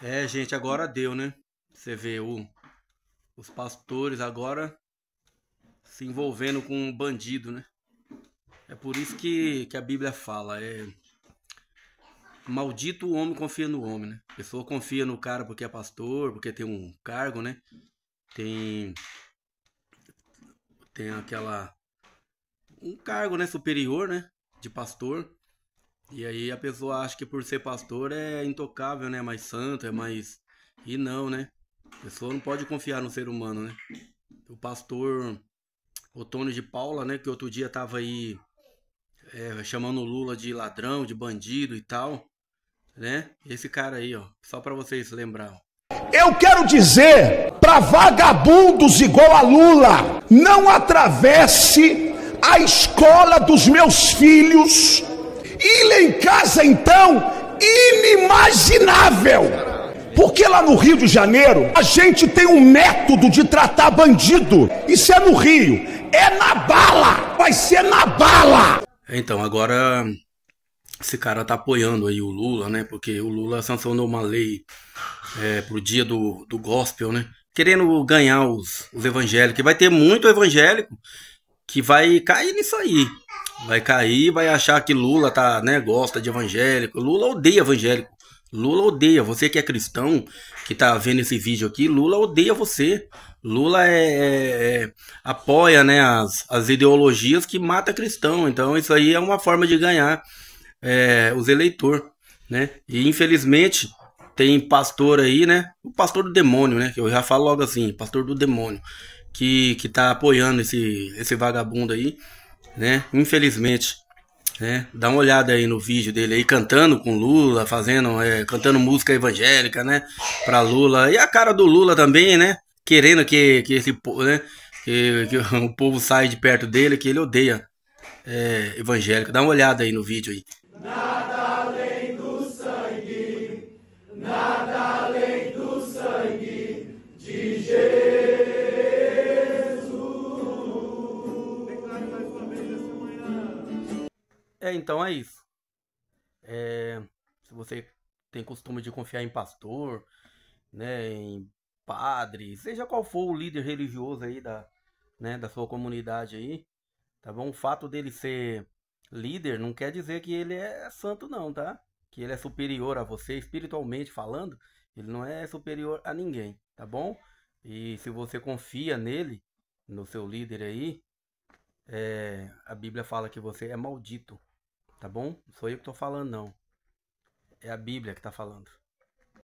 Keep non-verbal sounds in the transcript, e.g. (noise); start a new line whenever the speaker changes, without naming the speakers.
É, gente, agora deu, né? Você vê o, os pastores agora se envolvendo com um bandido, né? É por isso que, que a Bíblia fala, é maldito o homem confia no homem, né? A pessoa confia no cara porque é pastor, porque tem um cargo, né? Tem tem aquela um cargo, né, superior, né, de pastor. E aí a pessoa acha que por ser pastor é intocável, né? É mais santo, é mais. E não, né? A pessoa não pode confiar no ser humano, né? O pastor Otônio de Paula, né? Que outro dia tava aí é, chamando o Lula de ladrão, de bandido e tal, né? Esse cara aí, ó, só para vocês lembrar.
Eu quero dizer para vagabundos igual a Lula, não atravesse a escola dos meus filhos em casa então inimaginável. Porque lá no Rio de Janeiro, a gente tem um método de tratar bandido. Isso é no Rio. É na bala. Vai ser na bala.
Então, agora esse cara tá apoiando aí o Lula, né? Porque o Lula sancionou uma lei é, pro dia do, do gospel, né? Querendo ganhar os, os evangélicos. E vai ter muito evangélico que vai cair nisso aí vai cair vai achar que Lula tá, né, gosta de evangélico. Lula odeia evangélico. Lula odeia. Você que é cristão, que tá vendo esse vídeo aqui, Lula odeia você. Lula é, é, é apoia né, as, as ideologias que mata cristão. Então isso aí é uma forma de ganhar é, os eleitores. Né? E infelizmente tem pastor aí, né? O pastor do demônio, né? Que eu já falo logo assim, pastor do demônio. Que, que tá apoiando esse, esse vagabundo aí né? Infelizmente, né? Dá uma olhada aí no vídeo dele aí cantando com Lula, fazendo, é, cantando música evangélica, né? Para Lula e a cara do Lula também, né? Querendo que que esse né? que, que (laughs) o povo saia de perto dele, que ele odeia é, evangélico. Dá uma olhada aí no vídeo aí. É, então é isso. É, se você tem costume de confiar em pastor, né, em padre, seja qual for o líder religioso aí da, né, da sua comunidade aí, tá bom? O fato dele ser líder não quer dizer que ele é santo não, tá? Que ele é superior a você espiritualmente falando, ele não é superior a ninguém, tá bom? E se você confia nele, no seu líder aí, é, a Bíblia fala que você é maldito, Tá bom? Não sou eu que estou falando, não. É a Bíblia que está falando.